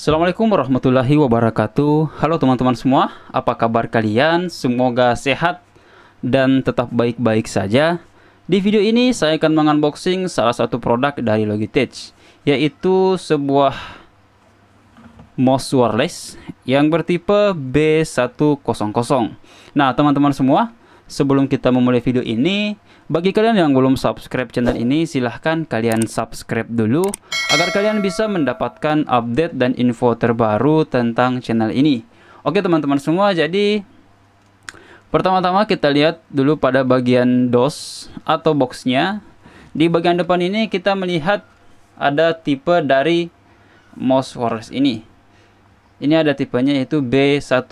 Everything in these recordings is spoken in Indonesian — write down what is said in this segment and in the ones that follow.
Assalamualaikum warahmatullahi wabarakatuh. Halo teman-teman semua, apa kabar kalian? Semoga sehat dan tetap baik-baik saja. Di video ini saya akan mengunboxing salah satu produk dari Logitech, yaitu sebuah mouse wireless yang bertipe B100. Nah, teman-teman semua, sebelum kita memulai video ini, bagi kalian yang belum subscribe channel ini, silahkan kalian subscribe dulu agar kalian bisa mendapatkan update dan info terbaru tentang channel ini. Oke teman-teman semua, jadi pertama-tama kita lihat dulu pada bagian DOS atau boxnya. Di bagian depan ini kita melihat ada tipe dari mouse Wireless ini. Ini ada tipenya yaitu B100.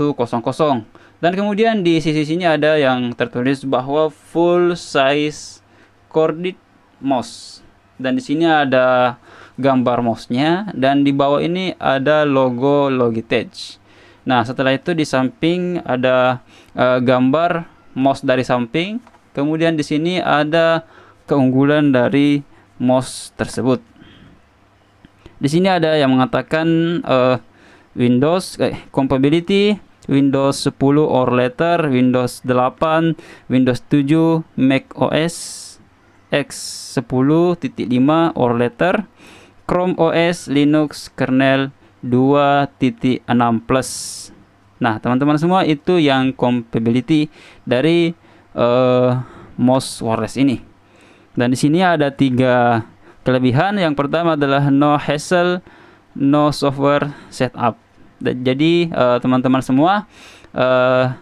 Dan kemudian di sisi-sisinya ada yang tertulis bahwa full size corded mouse. Dan di sini ada gambar mouse-nya dan di bawah ini ada logo Logitech. Nah, setelah itu di samping ada uh, gambar mouse dari samping. Kemudian di sini ada keunggulan dari mouse tersebut. Di sini ada yang mengatakan uh, Windows eh, compatibility Windows 10 or later, Windows 8, Windows 7, Mac OS X 10.5 or later, Chrome OS, Linux kernel 2.6 plus. Nah, teman-teman semua itu yang compatibility dari uh, mouse wireless ini. Dan di sini ada tiga kelebihan. Yang pertama adalah no hassle, no software setup. Jadi eh, teman-teman uh, semua uh,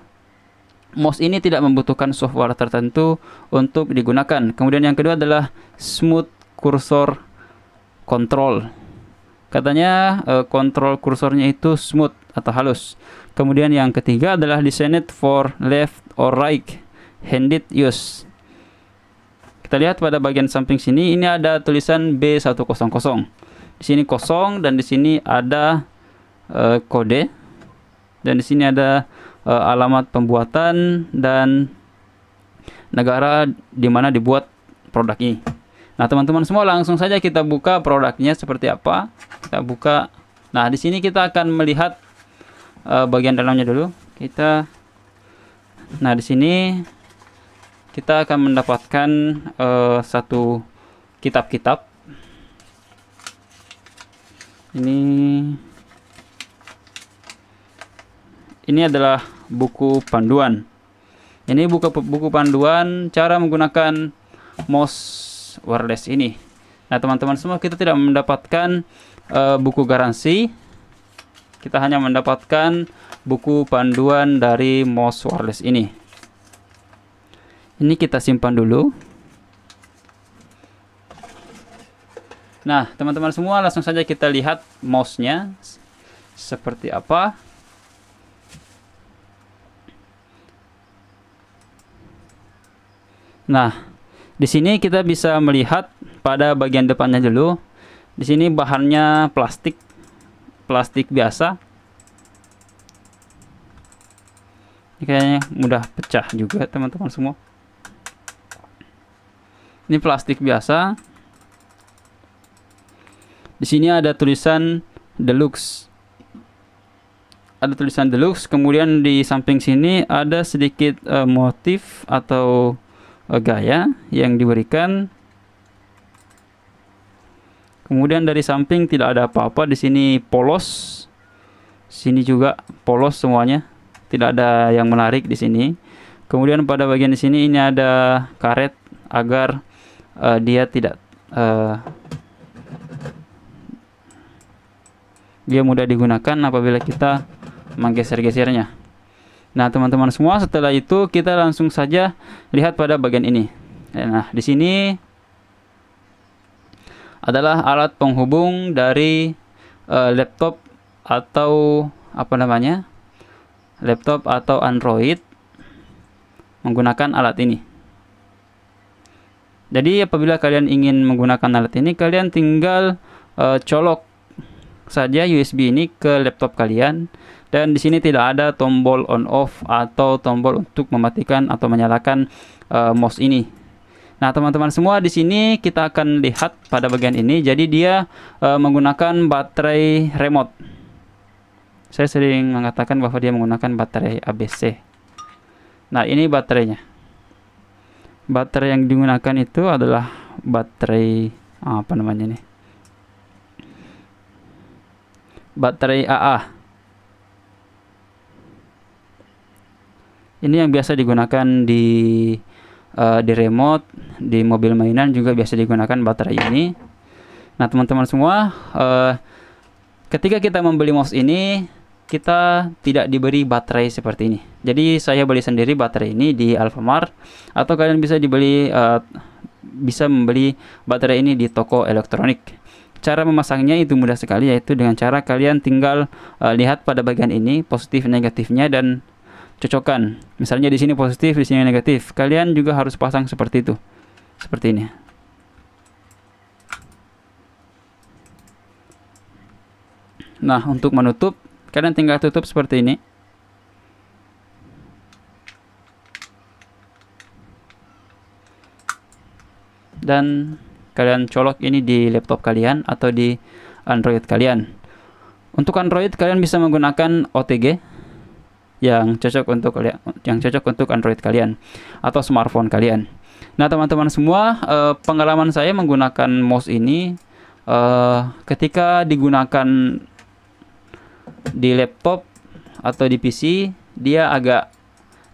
mouse ini tidak membutuhkan software tertentu untuk digunakan. Kemudian yang kedua adalah smooth cursor control. Katanya uh, eh, kontrol kursornya itu smooth atau halus. Kemudian yang ketiga adalah designed for left or right handed use. Kita lihat pada bagian samping sini ini ada tulisan B100. Di sini kosong dan di sini ada uh, kode dan di sini ada uh, alamat pembuatan dan negara di mana dibuat produk ini. Nah, teman-teman semua langsung saja kita buka produknya seperti apa. Kita buka. Nah, di sini kita akan melihat uh, bagian dalamnya dulu. Kita Nah, di sini kita akan mendapatkan uh, satu kitab-kitab. Ini ini adalah buku panduan. Ini buku buku panduan cara menggunakan mouse wireless ini. Nah, teman-teman semua kita tidak mendapatkan uh, buku garansi. Kita hanya mendapatkan buku panduan dari mouse wireless ini. Ini kita simpan dulu. Nah, teman-teman semua langsung saja kita lihat mouse-nya seperti apa. Nah, di sini kita bisa melihat pada bagian depannya dulu. Di sini bahannya plastik, plastik biasa. Ini kayaknya mudah pecah juga teman-teman semua. Ini plastik biasa. Di sini ada tulisan deluxe ada tulisan deluxe kemudian di samping sini ada sedikit uh, motif atau Eh, gaya yang diberikan. Kemudian dari samping tidak ada apa-apa di sini polos. Sini juga polos semuanya. Tidak ada yang menarik di sini. Kemudian pada bagian di sini ini ada karet agar uh, dia tidak uh, dia mudah digunakan apabila kita menggeser-gesernya. Nah, teman-teman semua, setelah itu kita langsung saja lihat pada bagian ini. Ya, nah, di sini adalah alat penghubung dari uh, laptop atau apa namanya? laptop atau Android menggunakan alat ini. Jadi apabila kalian ingin menggunakan alat ini, kalian tinggal uh, colok saja USB ini ke laptop kalian dan di sini tidak ada tombol on off atau tombol untuk mematikan atau menyalakan uh, mouse ini Nah, teman-teman semua di sini kita akan lihat pada bagian ini. Jadi dia uh, menggunakan baterai remote. Saya sering mengatakan bahwa dia menggunakan baterai ABC. Nah, ini baterainya. Baterai yang digunakan itu adalah baterai apa namanya ini? Baterai AA. Ini yang biasa digunakan di uh, di remote, di mobil mainan juga biasa digunakan baterai ini. Nah, teman-teman semua, uh, ketika kita membeli mouse ini, kita tidak diberi baterai seperti ini. Jadi saya beli sendiri baterai ini di Alfamart atau kalian bisa dibeli uh, bisa membeli baterai ini di toko elektronik. Cara memasangnya itu mudah sekali yaitu dengan cara kalian tinggal uh, lihat pada bagian ini positif negatifnya dan cocokkan. Misalnya di sini positif, di sini negatif. Kalian juga harus pasang seperti itu. Seperti ini. Nah, untuk menutup, kalian tinggal tutup seperti ini. Dan kalian colok ini di laptop kalian atau di Android kalian. Untuk Android, kalian bisa menggunakan OTG yang cocok untuk yang cocok untuk Android kalian atau smartphone kalian. Nah, teman-teman semua, eh, pengalaman saya menggunakan mouse ini eh, ketika digunakan di laptop atau di PC, dia agak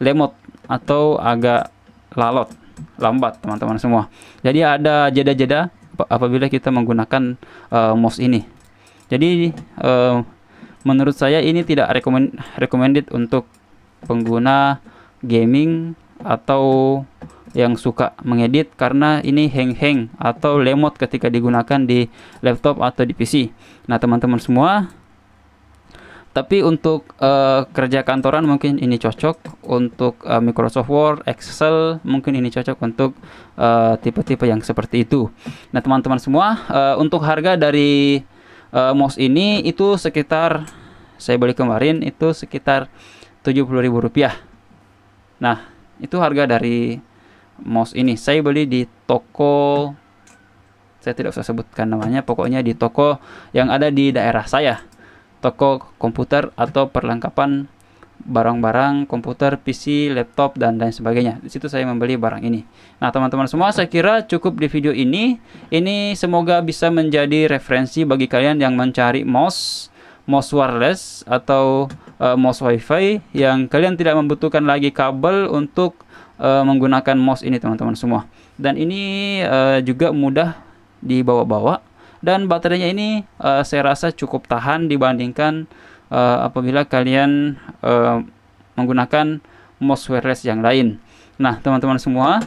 lemot atau agak lalot, lambat, teman-teman semua. Jadi ada jeda-jeda apabila kita menggunakan eh, mouse ini. Jadi eh, menurut saya ini tidak recommended untuk pengguna gaming atau yang suka mengedit karena ini hang-hang atau lemot ketika digunakan di laptop atau di PC. Nah, teman-teman semua, tapi untuk uh, kerja kantoran mungkin ini cocok untuk uh, Microsoft Word, Excel mungkin ini cocok untuk eh, tipe-tipe uh, yang seperti itu. Nah, teman-teman semua, uh, untuk harga dari uh, mouse ini itu sekitar saya beli kemarin itu sekitar Rp70.000. Nah, itu harga dari mouse ini. Saya beli di toko saya tidak usah sebutkan namanya, pokoknya di toko yang ada di daerah saya. Toko komputer atau perlengkapan barang-barang komputer, PC, laptop dan lain sebagainya. Di situ saya membeli barang ini. Nah, teman-teman semua saya kira cukup di video ini. Ini semoga bisa menjadi referensi bagi kalian yang mencari mouse, mouse wireless atau uh, mouse wifi yang kalian tidak membutuhkan lagi kabel untuk uh, menggunakan mouse ini teman-teman semua. Dan ini uh, juga mudah dibawa-bawa dan baterainya ini uh, saya rasa cukup tahan dibandingkan uh, apabila kalian uh, menggunakan mouse wireless yang lain. Nah, teman-teman semua,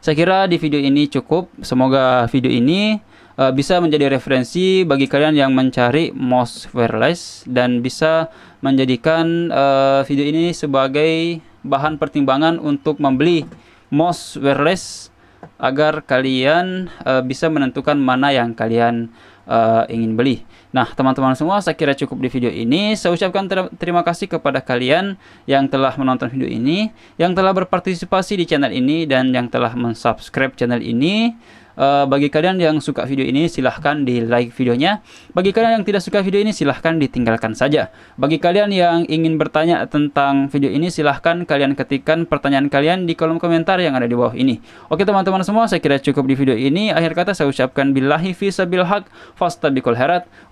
saya kira di video ini cukup. Semoga video ini uh, bisa menjadi referensi bagi kalian yang mencari mouse wireless dan bisa menjadikan uh, video ini sebagai bahan pertimbangan untuk membeli mouse wireless agar kalian uh, bisa menentukan mana yang kalian uh, ingin beli. Nah, teman-teman semua, saya kira cukup di video ini. Saya ucapkan ter terima kasih kepada kalian yang telah menonton video ini, yang telah berpartisipasi di channel ini, dan yang telah mensubscribe channel ini. Uh, bagi kalian yang suka video ini, silahkan di like videonya. Bagi kalian yang tidak suka video ini, silahkan ditinggalkan saja. Bagi kalian yang ingin bertanya tentang video ini, silahkan kalian ketikkan pertanyaan kalian di kolom komentar yang ada di bawah ini. Oke teman-teman semua, saya kira cukup di video ini. Akhir kata saya ucapkan Bilahi fisa bilhaq, fasta bikul herat.